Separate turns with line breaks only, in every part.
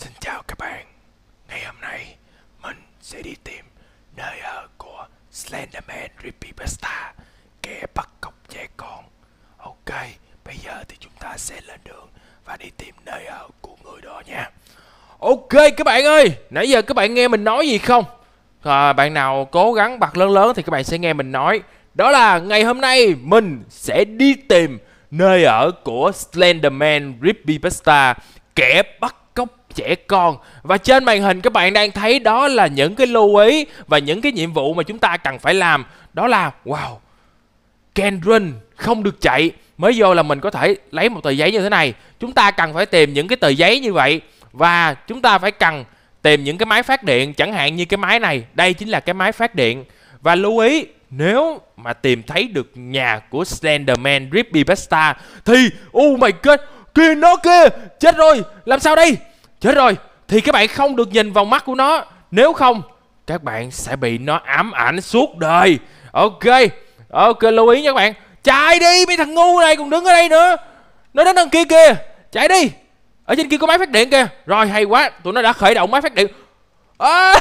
Xin chào các bạn Ngày hôm nay mình sẽ đi tìm nơi ở của Slenderman Pasta Kẻ bắt cóc trẻ con Ok, bây giờ thì chúng ta sẽ lên đường và đi tìm nơi ở của người đó nha Ok các bạn ơi, nãy giờ các bạn nghe mình nói gì không? À, bạn nào cố gắng bật lớn lớn thì các bạn sẽ nghe mình nói Đó là ngày hôm nay mình sẽ đi tìm nơi ở của Slenderman Pasta Kẻ bắt trẻ con và trên màn hình các bạn đang thấy đó là những cái lưu ý và những cái nhiệm vụ mà chúng ta cần phải làm đó là wow can không được chạy mới vô là mình có thể lấy một tờ giấy như thế này chúng ta cần phải tìm những cái tờ giấy như vậy và chúng ta phải cần tìm những cái máy phát điện chẳng hạn như cái máy này đây chính là cái máy phát điện và lưu ý nếu mà tìm thấy được nhà của Slenderman Rippy Pasta thì oh my god kia nó kia chết rồi làm sao đây Chết rồi, thì các bạn không được nhìn vào mắt của nó. Nếu không, các bạn sẽ bị nó ám ảnh suốt đời. Ok, ok lưu ý nha các bạn. Chạy đi mấy thằng ngu này còn đứng ở đây nữa. Nó đến đằng kia kìa, chạy đi. Ở trên kia có máy phát điện kìa. Rồi hay quá, tụi nó đã khởi động máy phát điện. À,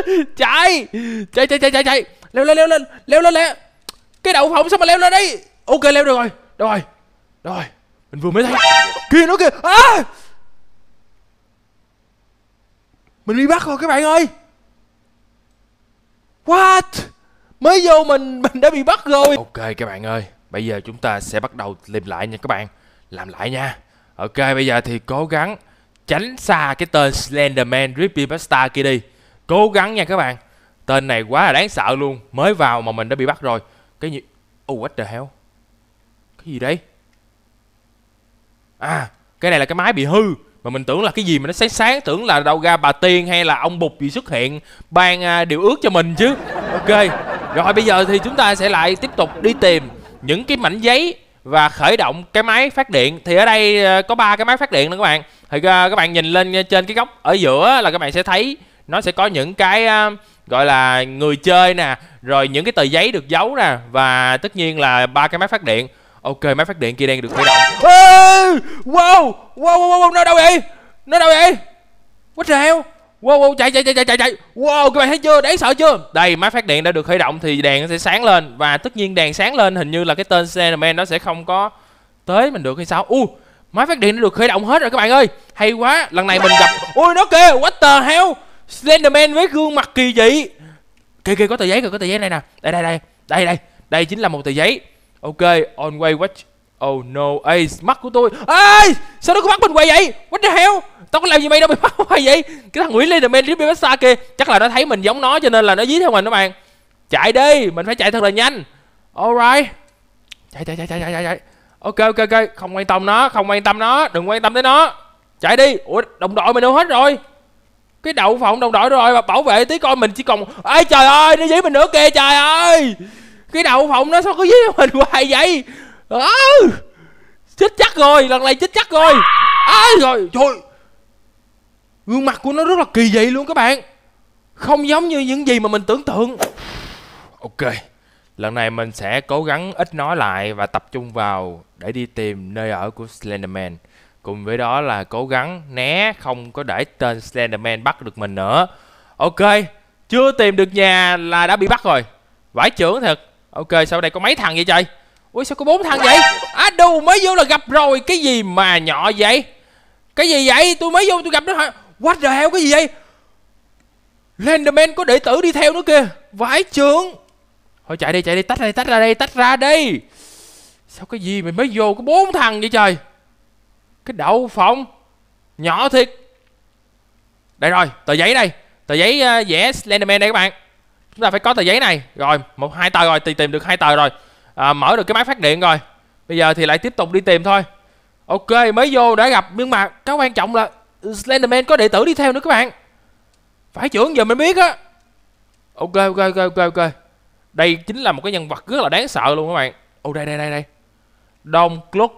chạy. chạy, chạy chạy chạy chạy, leo lên leo lên, leo lên leo. Cái đậu phộng sao mà leo lên đây? Ok leo được rồi, được rồi, được rồi. Mình vừa mới thấy kia nó kìa. À! mình bị bắt rồi các bạn ơi what mới vô mình mình đã bị bắt rồi ok các bạn ơi bây giờ chúng ta sẽ bắt đầu tìm lại nha các bạn làm lại nha ok bây giờ thì cố gắng tránh xa cái tên Slenderman Rippy Pasta kia đi cố gắng nha các bạn tên này quá là đáng sợ luôn mới vào mà mình đã bị bắt rồi cái gì oh what the hell cái gì đấy à cái này là cái máy bị hư mà mình tưởng là cái gì mà nó sáng sáng tưởng là đâu ra bà tiên hay là ông bụt gì xuất hiện ban à, điều ước cho mình chứ ok rồi bây giờ thì chúng ta sẽ lại tiếp tục đi tìm những cái mảnh giấy và khởi động cái máy phát điện thì ở đây à, có ba cái máy phát điện nữa các bạn thì à, các bạn nhìn lên trên cái góc ở giữa là các bạn sẽ thấy nó sẽ có những cái gọi là người chơi nè rồi những cái tờ giấy được giấu nè và tất nhiên là ba cái máy phát điện ok máy phát điện kia đang được khởi động wow wow wow wow nó đâu vậy nó đâu vậy what the hell wow wow chạy chạy chạy chạy chạy chạy wow các bạn thấy chưa đáng sợ chưa đây máy phát điện đã được khởi động thì đèn sẽ sáng lên và tất nhiên đèn sáng lên hình như là cái tên Slenderman nó sẽ không có tới mình được hay sao u uh, máy phát điện đã được khởi động hết rồi các bạn ơi hay quá lần này mình gặp ui nó kìa what the hell Slenderman với gương mặt kỳ dị kìa kìa có tờ giấy kìa có tờ giấy này nè đây đây đây đây đây đây chính là một tờ giấy ok on way watch Oh no, Ace mắt của tôi Ê, sao nó có mắt mình quay vậy What the hell, tao có làm gì mày đâu mày mắt quay vậy Cái thằng Nguyễn Linderman Rippi Massage kia Chắc là nó thấy mình giống nó cho nên là nó dí theo mình đó bạn Chạy đi, mình phải chạy thật là nhanh Alright Chạy, chạy, chạy, chạy, chạy, chạy Ok, ok, ok, không quan tâm nó, không quan tâm nó Đừng quan tâm tới nó Chạy đi, ủa, đồng đội mình đâu hết rồi cái đậu phòng đồng đội rồi mà bảo vệ tí coi mình chỉ còn ê trời ơi nó dí mình nữa kìa trời ơi cái đầu phòng nó sao cứ dí mình hoài vậy à, chết chắc rồi lần này chết chắc rồi à, rồi trời gương mặt của nó rất là kỳ dị luôn các bạn không giống như những gì mà mình tưởng tượng ok lần này mình sẽ cố gắng ít nói lại và tập trung vào để đi tìm nơi ở của slenderman cùng với đó là cố gắng né không có để tên slenderman bắt được mình nữa ok chưa tìm được nhà là đã bị bắt rồi vãi trưởng thật ok sao đây có mấy thằng vậy trời ui sao có bốn thằng vậy á à, đù mới vô là gặp rồi cái gì mà nhỏ vậy cái gì vậy tôi mới vô tôi gặp nó hả what the hell cái gì vậy Lenderman có đệ tử đi theo nữa kìa Vãi trưởng Thôi chạy đi chạy đi tách ra đây tách ra đây tách ra đi Sao cái gì mày mới vô có bốn thằng vậy trời Cái đậu phòng Nhỏ thiệt Đây rồi tờ giấy đây Tờ giấy uh, vẽ Slenderman đây các bạn chúng ta phải có tờ giấy này rồi một hai tờ rồi thì tìm được hai tờ rồi à, mở được cái máy phát điện rồi bây giờ thì lại tiếp tục đi tìm thôi ok mới vô đã gặp nhưng mà cái quan trọng là Slenderman có đệ tử đi theo nữa các bạn phải trưởng giờ mới biết á ok ok ok ok ok đây chính là một cái nhân vật rất là đáng sợ luôn các bạn ô oh, đây đây đây đây đông lúc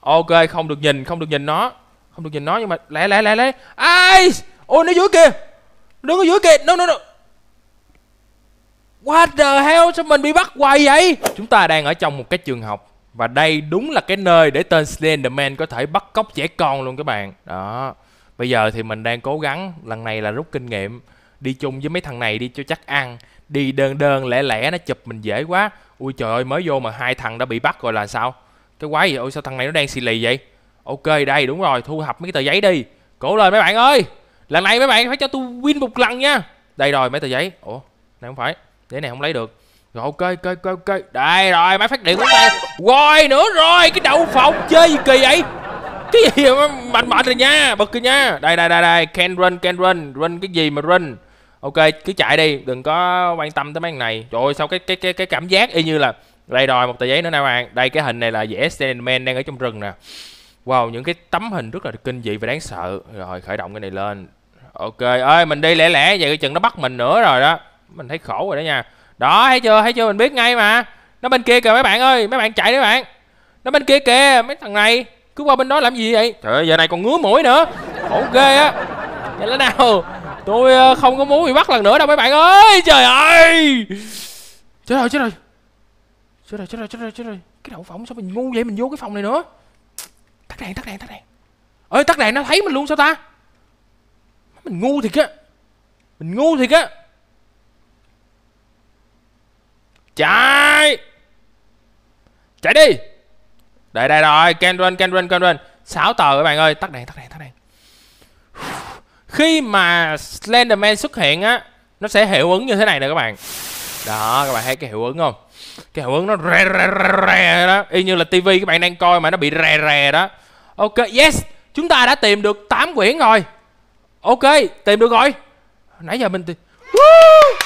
ok không được nhìn không được nhìn nó không được nhìn nó nhưng mà lẹ lẹ lẹ lẹ ai ôi nó dưới kia đứng ở dưới kia no no no What the hell sao mình bị bắt hoài vậy? Chúng ta đang ở trong một cái trường học và đây đúng là cái nơi để tên Slenderman có thể bắt cóc trẻ con luôn các bạn. Đó. Bây giờ thì mình đang cố gắng lần này là rút kinh nghiệm đi chung với mấy thằng này đi cho chắc ăn đi đơn đơn lẻ lẻ nó chụp mình dễ quá ui trời ơi mới vô mà hai thằng đã bị bắt rồi là sao cái quái gì ôi sao thằng này nó đang xì lì vậy ok đây đúng rồi thu thập mấy tờ giấy đi cố lên mấy bạn ơi lần này mấy bạn phải cho tôi win một lần nha đây rồi mấy tờ giấy ủa này không phải để này không lấy được rồi ok ok ok ok đây rồi máy phát điện của ta rồi nữa rồi cái đậu phộng chơi gì kỳ vậy cái gì mà mạnh mạnh rồi nha bật kìa nha đây đây đây đây can run can run run cái gì mà run ok cứ chạy đi đừng có quan tâm tới mấy thằng này trời ơi sao cái cái cái cái cảm giác y như là đây rồi một tờ giấy nữa nè bạn đây cái hình này là dễ Sandman đang ở trong rừng nè wow những cái tấm hình rất là kinh dị và đáng sợ rồi khởi động cái này lên ok ơi mình đi lẻ lẻ vậy cái chừng nó bắt mình nữa rồi đó mình thấy khổ rồi đó nha đó thấy chưa thấy chưa mình biết ngay mà nó bên kia kìa mấy bạn ơi mấy bạn chạy đi bạn nó bên kia kìa mấy thằng này cứ qua bên đó làm gì vậy trời ơi giờ này còn ngứa mũi nữa khổ ghê á vậy là nào tôi ờ, không có muốn bị bắt lần nữa đâu mấy bạn ơi trời ơi chết rồi chết rồi chết rồi chết rồi chết rồi chết rồi cái đậu phộng sao mình ngu vậy mình vô cái phòng này nữa tắt đèn tắt đèn tắt đèn ơi tắt đèn nó thấy mình luôn sao ta mình ngu thiệt á mình ngu thiệt á Chạy Chạy đi Đây đây rồi Can run can run can run 6 tờ các bạn ơi Tắt đèn tắt đèn tắt đèn Khi mà Slenderman xuất hiện á Nó sẽ hiệu ứng như thế này nè các bạn Đó các bạn thấy cái hiệu ứng không Cái hiệu ứng nó rè rè rè rè đó Y như là tivi các bạn đang coi mà nó bị rè rè đó Ok yes Chúng ta đã tìm được 8 quyển rồi Ok tìm được rồi Nãy giờ mình tìm Woo!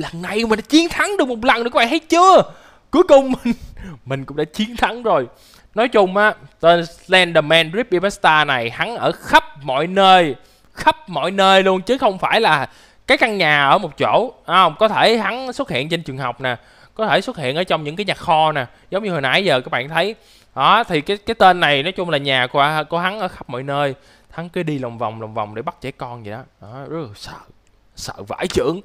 lần này mình đã chiến thắng được một lần nữa các bạn thấy chưa cuối cùng mình mình cũng đã chiến thắng rồi nói chung á tên Slenderman Rippy Pasta này hắn ở khắp mọi nơi khắp mọi nơi luôn chứ không phải là cái căn nhà ở một chỗ không có thể hắn xuất hiện trên trường học nè có thể xuất hiện ở trong những cái nhà kho nè giống như hồi nãy giờ các bạn thấy đó thì cái cái tên này nói chung là nhà của của hắn ở khắp mọi nơi hắn cứ đi lòng vòng lòng vòng để bắt trẻ con vậy đó, đó rất là sợ sợ vãi trưởng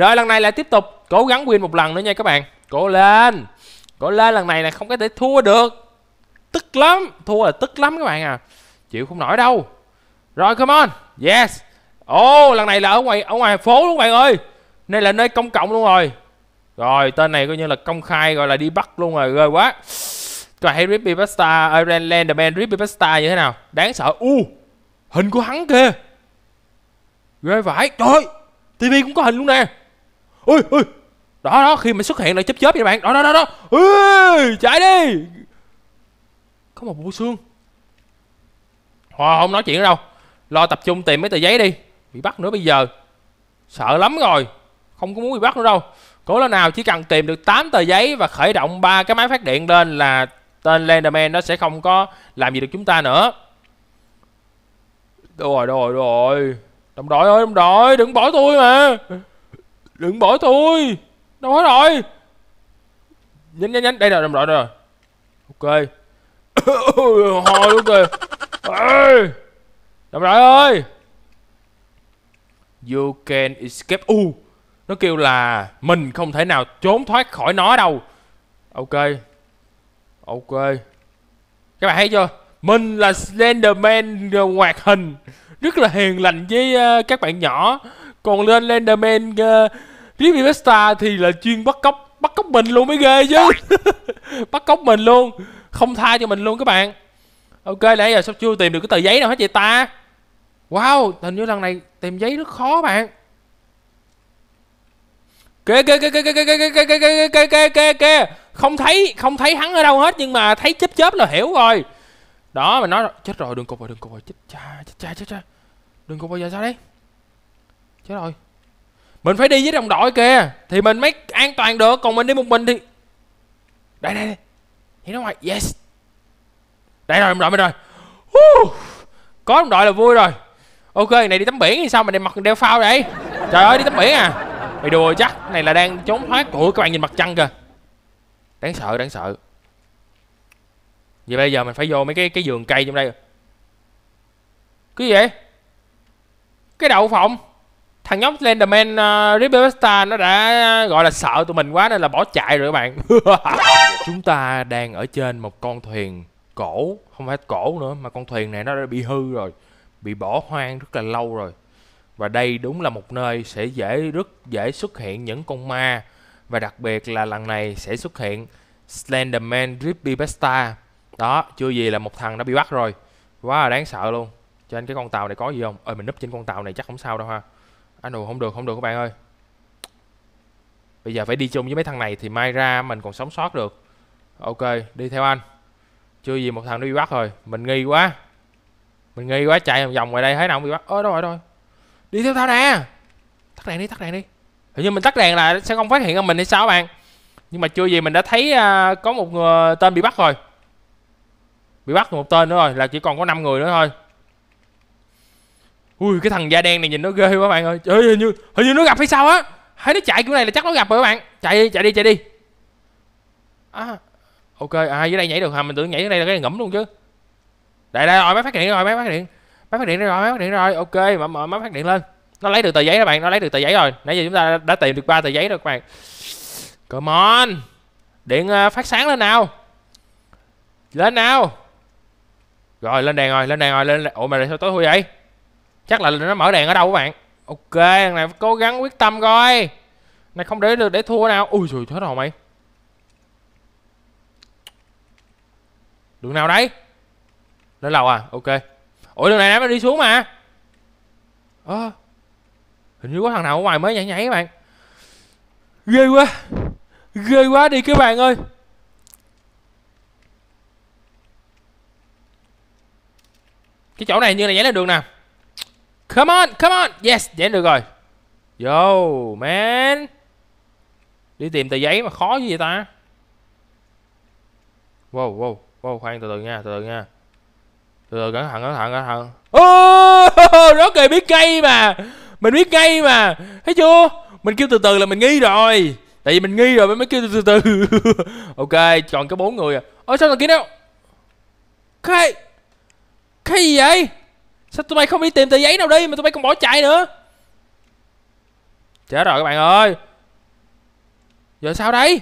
rồi lần này lại tiếp tục cố gắng win một lần nữa nha các bạn. Cố lên. Cố lên lần này là không có thể thua được. Tức lắm, thua là tức lắm các bạn à. Chịu không nổi đâu. Rồi come on. Yes. Ồ, oh, lần này là ở ngoài ở ngoài phố luôn các bạn ơi. Này là nơi công cộng luôn rồi. Rồi, tên này coi như là công khai gọi là đi bắt luôn rồi, ghê quá. Còn hay Rippy Pasta, Ireland à, Landerman Rippy Pasta như thế nào? Đáng sợ. U, uh, hình của hắn kìa. Ghê vãi. Trời ơi, TV cũng có hình luôn nè ui ui đó đó khi mà xuất hiện là chớp chớp vậy bạn đó đó đó đó ui chạy đi có một bộ xương hòa không nói chuyện đâu lo tập trung tìm mấy tờ giấy đi bị bắt nữa bây giờ sợ lắm rồi không có muốn bị bắt nữa đâu cố lên nào chỉ cần tìm được 8 tờ giấy và khởi động ba cái máy phát điện lên là tên Lenderman nó sẽ không có làm gì được chúng ta nữa đâu rồi đâu rồi đâu rồi đồng đội ơi đồng đội đừng bỏ tôi mà Đừng bỏ tôi Đâu hết rồi Nhanh nhanh nhanh Đây rồi đồng đội rồi Ok Hồi luôn kìa Ê Làm rồi ơi You can escape U uh, Nó kêu là Mình không thể nào trốn thoát khỏi nó đâu Ok Ok Các bạn thấy chưa Mình là Slenderman hoạt hình Rất là hiền lành với uh, các bạn nhỏ Còn lên Slenderman uh, Riết Vesta thì là chuyên bắt cóc Bắt cóc mình luôn mới ghê chứ Bắt cóc mình luôn Không tha cho mình luôn các bạn Ok nãy giờ sao chưa tìm được cái tờ giấy nào hết vậy ta Wow hình như lần này tìm giấy rất khó bạn Kê kê kê kê kê kê kê kê kê kê kê kê kê Không thấy không thấy hắn ở đâu hết nhưng mà thấy chớp chớp là hiểu rồi Đó mà nói chết rồi đừng cục rồi đừng cục rồi chết cha chết cha chết cha Đừng cục bây giờ sao đấy Chết rồi mình phải đi với đồng đội kìa thì mình mới an toàn được còn mình đi một mình thì đây đây đây thì nó ngoài yes đây rồi đồng đội mình rồi uh, có đồng đội là vui rồi ok này đi tắm biển thì sao mình mặc đeo phao đây trời ơi đi tắm biển à mày đùa chắc này là đang trốn thoát của các bạn nhìn mặt trăng kìa đáng sợ đáng sợ vậy bây giờ mình phải vô mấy cái cái giường cây trong đây cái gì vậy cái đậu phộng thằng nhóc Slenderman uh, ờ, Ribbesta nó đã ờ, gọi là sợ tụi mình quá nên là bỏ chạy rồi các bạn chúng ta đang ở trên một con thuyền cổ không phải cổ nữa mà con thuyền này nó đã bị hư rồi bị bỏ hoang rất là lâu rồi và đây đúng là một nơi sẽ dễ rất dễ xuất hiện những con ma và đặc biệt là lần này sẽ xuất hiện Slenderman Drippy đó chưa gì là một thằng đã bị bắt rồi quá là đáng sợ luôn trên cái con tàu này có gì không ơi mình núp trên con tàu này chắc không sao đâu ha anh à, không được không được các bạn ơi bây giờ phải đi chung với mấy thằng này thì mai ra mình còn sống sót được ok đi theo anh chưa gì một thằng nó bị bắt rồi mình nghi quá mình nghi quá chạy vòng vòng ngoài đây thấy nào bị bắt ơ đâu rồi đâu đi theo tao nè tắt đèn đi tắt đèn đi hình như mình tắt đèn là sẽ không phát hiện ra mình hay sao bạn nhưng mà chưa gì mình đã thấy uh, có một người, tên bị bắt rồi bị bắt một tên nữa rồi là chỉ còn có 5 người nữa thôi ui cái thằng da đen này nhìn nó ghê quá bạn ơi trời hình như hình như nó gặp hay sao á thấy nó chạy kiểu này là chắc nó gặp rồi các bạn chạy đi chạy đi chạy đi à, ok à dưới đây nhảy được hả mình tưởng nhảy dưới đây là cái ngẫm luôn chứ đây đây rồi máy phát hiện rồi máy phát hiện máy phát hiện rồi máy phát hiện rồi ok mở mở máy phát hiện lên nó lấy được tờ giấy các bạn nó lấy được tờ giấy rồi nãy giờ chúng ta đã tìm được ba tờ giấy rồi các bạn come on điện à, phát sáng lên nào lên nào rồi lên đèn rồi lên đèn rồi lên ủa mà sao tối thui vậy chắc là nó mở đèn ở đâu các bạn ok thằng này cố gắng quyết tâm coi này không để được để thua nào ui rồi hết rồi mày đường nào đấy lên lầu à ok ủa đường này nó đi xuống mà à, hình như có thằng nào ở ngoài mới nhảy nhảy các bạn ghê quá ghê quá đi các bạn ơi cái chỗ này như là nhảy lên đường nào Come on, come on. Yes, vậy được rồi. Yo, man. Đi tìm tờ giấy mà khó gì vậy ta? Wow, wow, wow, khoan từ từ nha, từ từ nha. Từ từ cẩn thận, cẩn thận, cẩn thận. Ô, đó kìa biết ngay mà. Mình biết ngay mà. Thấy chưa? Mình kêu từ từ là mình nghi rồi. Tại vì mình nghi rồi mới kêu từ từ. từ. ok, còn có bốn người à. Ôi sao thằng kia đâu? Cái Cái gì vậy? Sao tụi bay không đi tìm tờ giấy nào đi mà tụi bay còn bỏ chạy nữa Chết rồi các bạn ơi Giờ sao đây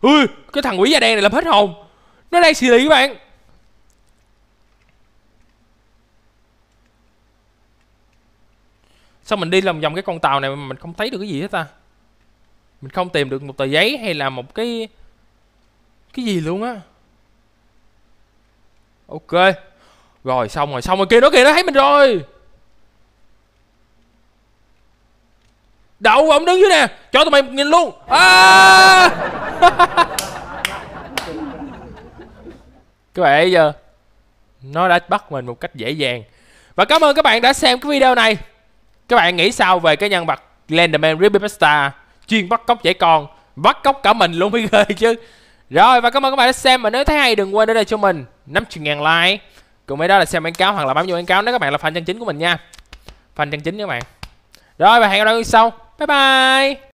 Ui cái thằng quỷ da đen này làm hết hồn Nó đang xì lì các bạn Sao mình đi lòng vòng cái con tàu này mà mình không thấy được cái gì hết ta Mình không tìm được một tờ giấy hay là một cái Cái gì luôn á Ok rồi xong rồi xong rồi kia nó kia nó thấy mình rồi Đậu ông đứng dưới nè Cho tụi mày nhìn luôn à! các bạn giờ Nó đã bắt mình một cách dễ dàng Và cảm ơn các bạn đã xem cái video này Các bạn nghĩ sao về cái nhân vật Lenderman Ribipasta Chuyên bắt cóc trẻ con Bắt cóc cả mình luôn mới ghê chứ Rồi và cảm ơn các bạn đã xem Và nếu thấy hay đừng quên để lại cho mình 50.000 like cùng với đó là xem quảng cáo hoặc là bấm vô quảng cáo nếu các bạn là fan chân chính của mình nha fan chân chính các bạn rồi và hẹn gặp lại sau bye bye